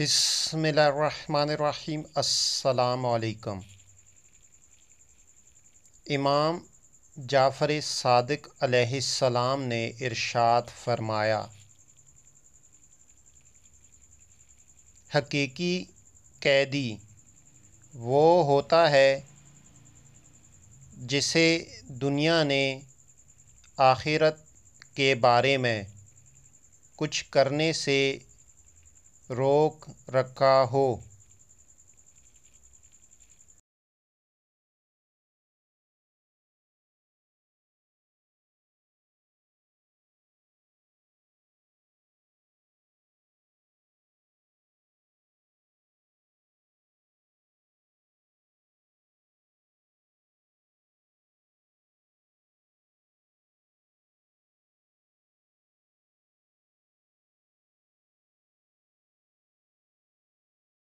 बिसमीम असलकम इमाम जाफ़र सादक अलैहिस्सलाम ने इरशाद फरमाया हकीकी कैदी वो होता है जिसे दुनिया ने आखिरत के बारे में कुछ करने से रोक रखा हो